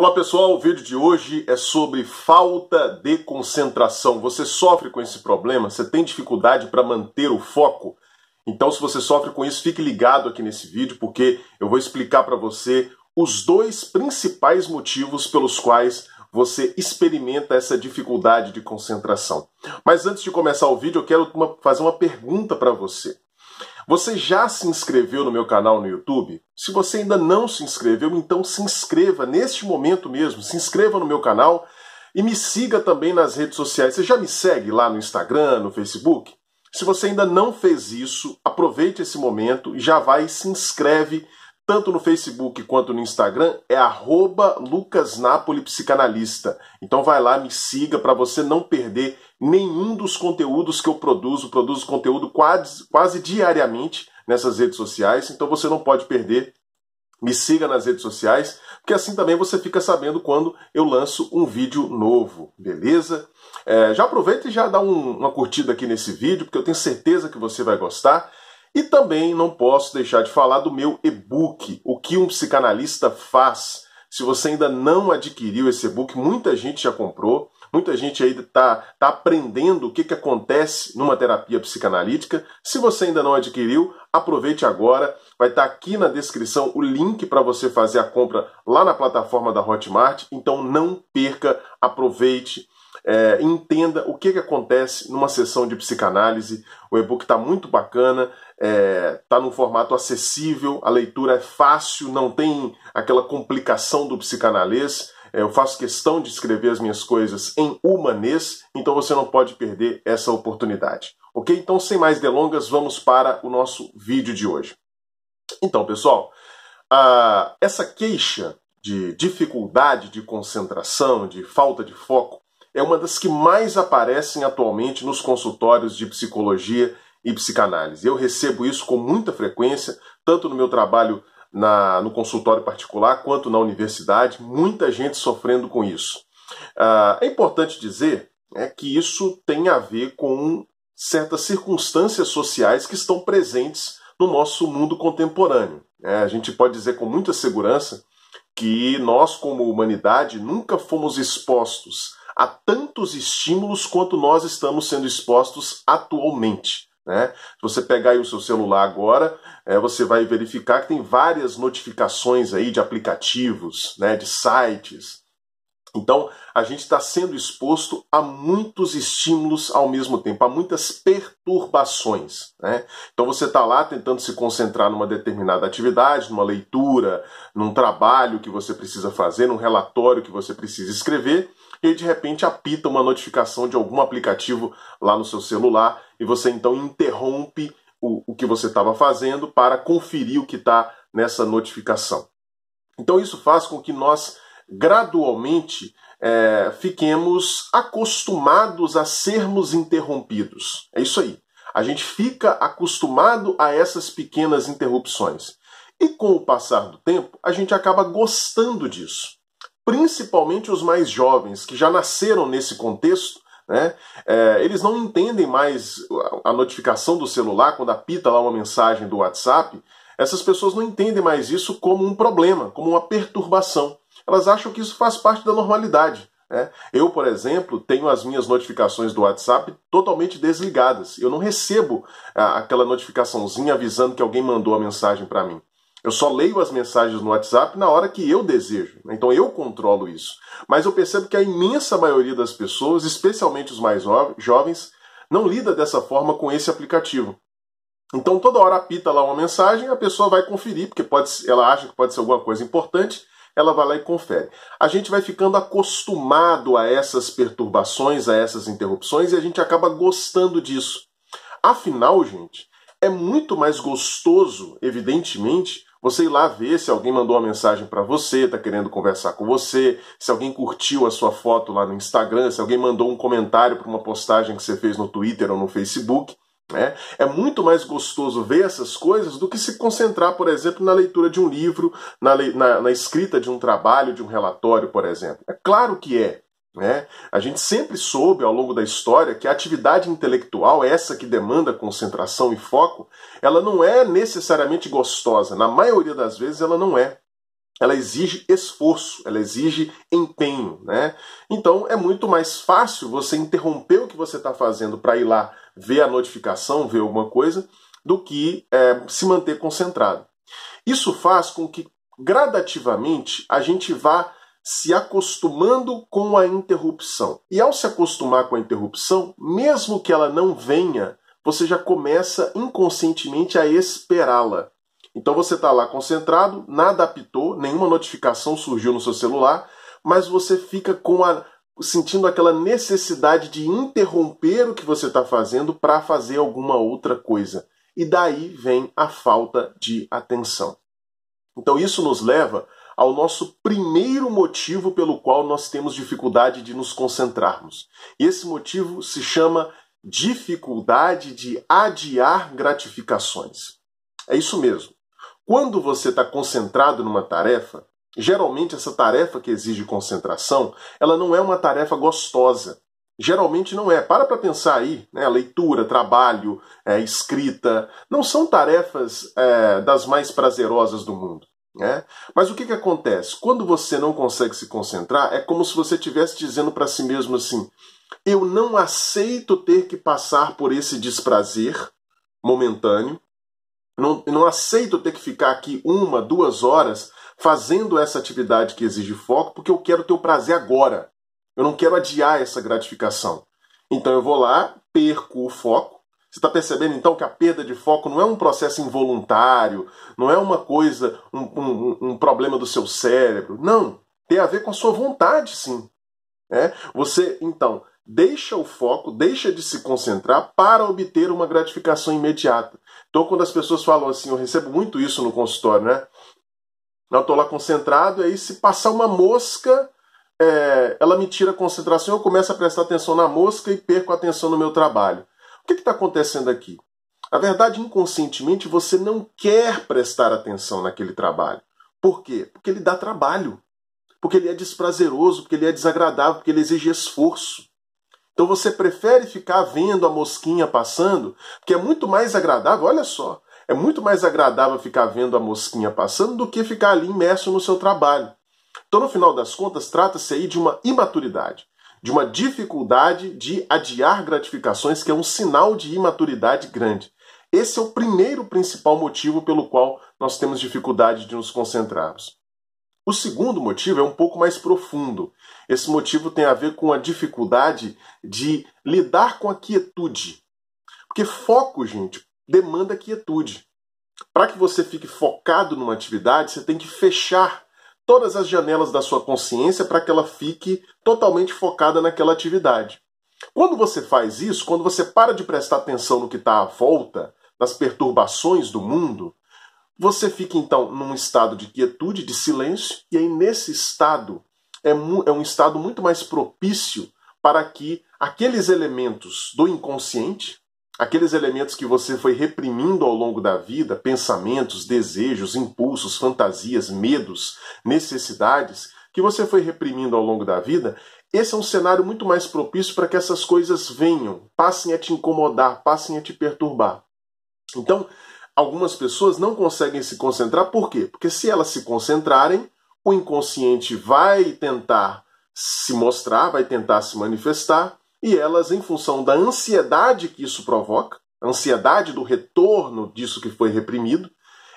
Olá pessoal, o vídeo de hoje é sobre falta de concentração. Você sofre com esse problema? Você tem dificuldade para manter o foco? Então, se você sofre com isso, fique ligado aqui nesse vídeo porque eu vou explicar para você os dois principais motivos pelos quais você experimenta essa dificuldade de concentração. Mas antes de começar o vídeo, eu quero uma, fazer uma pergunta para você. Você já se inscreveu no meu canal no YouTube? Se você ainda não se inscreveu, então se inscreva neste momento mesmo. Se inscreva no meu canal e me siga também nas redes sociais. Você já me segue lá no Instagram, no Facebook? Se você ainda não fez isso, aproveite esse momento e já vai e se inscreve tanto no Facebook quanto no Instagram, é arroba Lucas Napoli Psicanalista. Então vai lá, me siga para você não perder nenhum dos conteúdos que eu produzo, produzo conteúdo quase, quase diariamente nessas redes sociais, então você não pode perder. Me siga nas redes sociais, porque assim também você fica sabendo quando eu lanço um vídeo novo, beleza? É, já aproveita e já dá um, uma curtida aqui nesse vídeo, porque eu tenho certeza que você vai gostar. E também não posso deixar de falar do meu e-book, O que um Psicanalista Faz. Se você ainda não adquiriu esse e-book, muita gente já comprou. Muita gente aí está tá aprendendo o que, que acontece numa terapia psicanalítica. Se você ainda não adquiriu, aproveite agora. Vai estar tá aqui na descrição o link para você fazer a compra lá na plataforma da Hotmart. Então não perca, aproveite. É, entenda o que, que acontece numa sessão de psicanálise. O e-book está muito bacana, está é, tá num formato acessível, a leitura é fácil, não tem aquela complicação do psicanalês. É, eu faço questão de escrever as minhas coisas em humanês, então você não pode perder essa oportunidade. Ok? Então, sem mais delongas, vamos para o nosso vídeo de hoje. Então, pessoal, uh, essa queixa de dificuldade de concentração, de falta de foco, é uma das que mais aparecem atualmente nos consultórios de psicologia e psicanálise. Eu recebo isso com muita frequência, tanto no meu trabalho na, no consultório particular quanto na universidade, muita gente sofrendo com isso. Ah, é importante dizer é, que isso tem a ver com certas circunstâncias sociais que estão presentes no nosso mundo contemporâneo. É, a gente pode dizer com muita segurança que nós, como humanidade, nunca fomos expostos a tantos estímulos quanto nós estamos sendo expostos atualmente. Né? Se você pegar aí o seu celular agora, é, você vai verificar que tem várias notificações aí de aplicativos, né, de sites, então, a gente está sendo exposto a muitos estímulos ao mesmo tempo, a muitas perturbações. Né? Então, você está lá tentando se concentrar numa determinada atividade, numa leitura, num trabalho que você precisa fazer, num relatório que você precisa escrever, e aí, de repente apita uma notificação de algum aplicativo lá no seu celular, e você então interrompe o, o que você estava fazendo para conferir o que está nessa notificação. Então, isso faz com que nós gradualmente é, fiquemos acostumados a sermos interrompidos. É isso aí. A gente fica acostumado a essas pequenas interrupções. E com o passar do tempo, a gente acaba gostando disso. Principalmente os mais jovens, que já nasceram nesse contexto, né? É, eles não entendem mais a notificação do celular quando apita lá uma mensagem do WhatsApp. Essas pessoas não entendem mais isso como um problema, como uma perturbação elas acham que isso faz parte da normalidade. Né? Eu, por exemplo, tenho as minhas notificações do WhatsApp totalmente desligadas. Eu não recebo ah, aquela notificaçãozinha avisando que alguém mandou a mensagem para mim. Eu só leio as mensagens no WhatsApp na hora que eu desejo. Né? Então eu controlo isso. Mas eu percebo que a imensa maioria das pessoas, especialmente os mais jovens, não lida dessa forma com esse aplicativo. Então toda hora apita lá uma mensagem, a pessoa vai conferir, porque pode, ela acha que pode ser alguma coisa importante, ela vai lá e confere. A gente vai ficando acostumado a essas perturbações, a essas interrupções, e a gente acaba gostando disso. Afinal, gente, é muito mais gostoso, evidentemente, você ir lá ver se alguém mandou uma mensagem para você, está querendo conversar com você, se alguém curtiu a sua foto lá no Instagram, se alguém mandou um comentário para uma postagem que você fez no Twitter ou no Facebook. É, é, muito mais gostoso ver essas coisas do que se concentrar, por exemplo, na leitura de um livro, na, na, na escrita de um trabalho, de um relatório, por exemplo. É claro que é. Né? A gente sempre soube ao longo da história que a atividade intelectual, essa que demanda concentração e foco, ela não é necessariamente gostosa. Na maioria das vezes, ela não é ela exige esforço, ela exige empenho, né? Então é muito mais fácil você interromper o que você está fazendo para ir lá ver a notificação, ver alguma coisa, do que é, se manter concentrado. Isso faz com que gradativamente a gente vá se acostumando com a interrupção. E ao se acostumar com a interrupção, mesmo que ela não venha, você já começa inconscientemente a esperá-la. Então você está lá concentrado, nada apitou, nenhuma notificação surgiu no seu celular, mas você fica com a sentindo aquela necessidade de interromper o que você está fazendo para fazer alguma outra coisa. E daí vem a falta de atenção. Então isso nos leva ao nosso primeiro motivo pelo qual nós temos dificuldade de nos concentrarmos. E esse motivo se chama dificuldade de adiar gratificações. É isso mesmo. Quando você está concentrado numa tarefa, geralmente essa tarefa que exige concentração, ela não é uma tarefa gostosa. Geralmente não é. Para para pensar aí, né? Leitura, trabalho, é, escrita, não são tarefas é, das mais prazerosas do mundo. Né? Mas o que, que acontece? Quando você não consegue se concentrar, é como se você estivesse dizendo para si mesmo assim: eu não aceito ter que passar por esse desprazer momentâneo, não, não aceito ter que ficar aqui uma, duas horas fazendo essa atividade que exige foco, porque eu quero ter o prazer agora. Eu não quero adiar essa gratificação. Então eu vou lá, perco o foco. Você está percebendo então que a perda de foco não é um processo involuntário, não é uma coisa, um, um, um problema do seu cérebro. Não. Tem a ver com a sua vontade, sim. É? Você, então, deixa o foco, deixa de se concentrar para obter uma gratificação imediata. Então, quando as pessoas falam assim, eu recebo muito isso no consultório, né? Eu estou lá concentrado, aí se passar uma mosca, é, ela me tira a concentração, eu começo a prestar atenção na mosca e perco a atenção no meu trabalho. O que está acontecendo aqui? Na verdade, inconscientemente, você não quer prestar atenção naquele trabalho. Por quê? Porque ele dá trabalho. Porque ele é desprazeroso, porque ele é desagradável, porque ele exige esforço. Então você prefere ficar vendo a mosquinha passando, porque é muito mais agradável, olha só, é muito mais agradável ficar vendo a mosquinha passando do que ficar ali imerso no seu trabalho. Então, no final das contas, trata-se aí de uma imaturidade, de uma dificuldade de adiar gratificações, que é um sinal de imaturidade grande. Esse é o primeiro principal motivo pelo qual nós temos dificuldade de nos concentrarmos. O segundo motivo é um pouco mais profundo. Esse motivo tem a ver com a dificuldade de lidar com a quietude. Porque foco, gente, demanda quietude. Para que você fique focado numa atividade, você tem que fechar todas as janelas da sua consciência para que ela fique totalmente focada naquela atividade. Quando você faz isso, quando você para de prestar atenção no que está à volta, nas perturbações do mundo, você fica então num estado de quietude, de silêncio, e aí nesse estado é, é um estado muito mais propício para que aqueles elementos do inconsciente, aqueles elementos que você foi reprimindo ao longo da vida, pensamentos, desejos, impulsos, fantasias, medos, necessidades, que você foi reprimindo ao longo da vida, esse é um cenário muito mais propício para que essas coisas venham, passem a te incomodar, passem a te perturbar. Então, algumas pessoas não conseguem se concentrar, por quê? Porque se elas se concentrarem, o inconsciente vai tentar se mostrar, vai tentar se manifestar, e elas, em função da ansiedade que isso provoca, ansiedade do retorno disso que foi reprimido,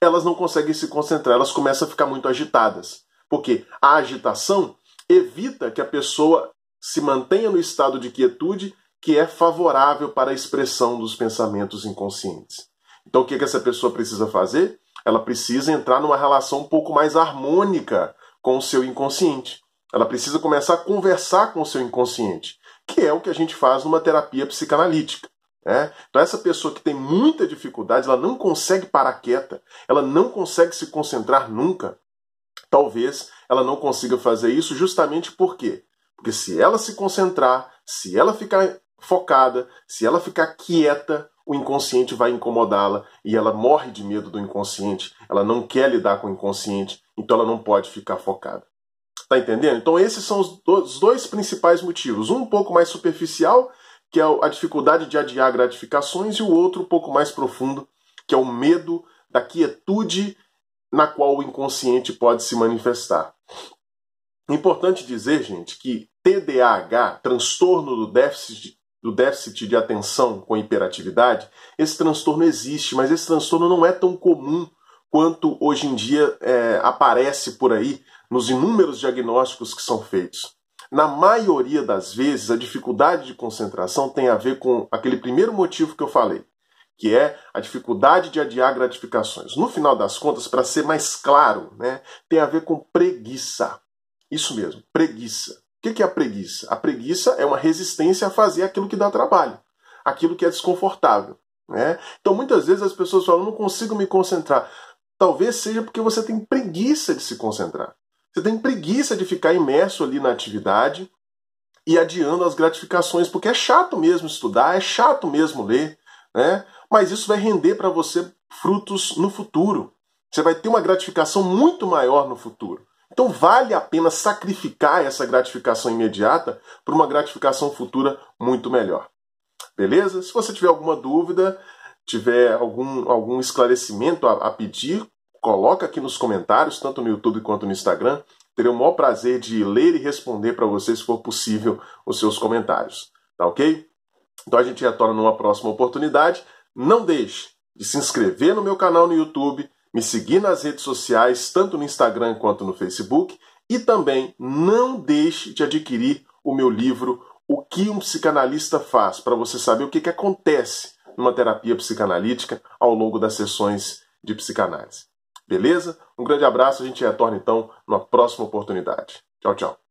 elas não conseguem se concentrar, elas começam a ficar muito agitadas. Porque a agitação evita que a pessoa se mantenha no estado de quietude que é favorável para a expressão dos pensamentos inconscientes. Então o que, é que essa pessoa precisa fazer? Ela precisa entrar numa relação um pouco mais harmônica com o seu inconsciente. Ela precisa começar a conversar com o seu inconsciente, que é o que a gente faz numa terapia psicanalítica. né? Então, essa pessoa que tem muita dificuldade, ela não consegue parar quieta, ela não consegue se concentrar nunca. Talvez ela não consiga fazer isso justamente por quê? Porque se ela se concentrar, se ela ficar focada, se ela ficar quieta, o inconsciente vai incomodá-la e ela morre de medo do inconsciente, ela não quer lidar com o inconsciente, então ela não pode ficar focada. Tá entendendo? Então esses são os dois principais motivos. Um, um pouco mais superficial, que é a dificuldade de adiar gratificações, e o outro um pouco mais profundo, que é o medo da quietude na qual o inconsciente pode se manifestar. Importante dizer, gente, que TDAH, transtorno do déficit do déficit de atenção com hiperatividade, esse transtorno existe, mas esse transtorno não é tão comum quanto hoje em dia é, aparece por aí nos inúmeros diagnósticos que são feitos. Na maioria das vezes, a dificuldade de concentração tem a ver com aquele primeiro motivo que eu falei, que é a dificuldade de adiar gratificações. No final das contas, para ser mais claro, né, tem a ver com preguiça. Isso mesmo, preguiça que é a preguiça? A preguiça é uma resistência a fazer aquilo que dá trabalho, aquilo que é desconfortável. Né? Então muitas vezes as pessoas falam, não consigo me concentrar. Talvez seja porque você tem preguiça de se concentrar. Você tem preguiça de ficar imerso ali na atividade e adiando as gratificações, porque é chato mesmo estudar, é chato mesmo ler, né? Mas isso vai render para você frutos no futuro. Você vai ter uma gratificação muito maior no futuro. Então vale a pena sacrificar essa gratificação imediata por uma gratificação futura muito melhor. Beleza? Se você tiver alguma dúvida, tiver algum, algum esclarecimento a, a pedir, coloca aqui nos comentários, tanto no YouTube quanto no Instagram. Terei o maior prazer de ler e responder para você, se for possível, os seus comentários. Tá ok? Então a gente retorna numa próxima oportunidade. Não deixe de se inscrever no meu canal no YouTube, me seguir nas redes sociais, tanto no Instagram quanto no Facebook, e também não deixe de adquirir o meu livro O que um psicanalista faz, para você saber o que, que acontece numa terapia psicanalítica ao longo das sessões de psicanálise. Beleza? Um grande abraço, a gente retorna então numa próxima oportunidade. Tchau, tchau.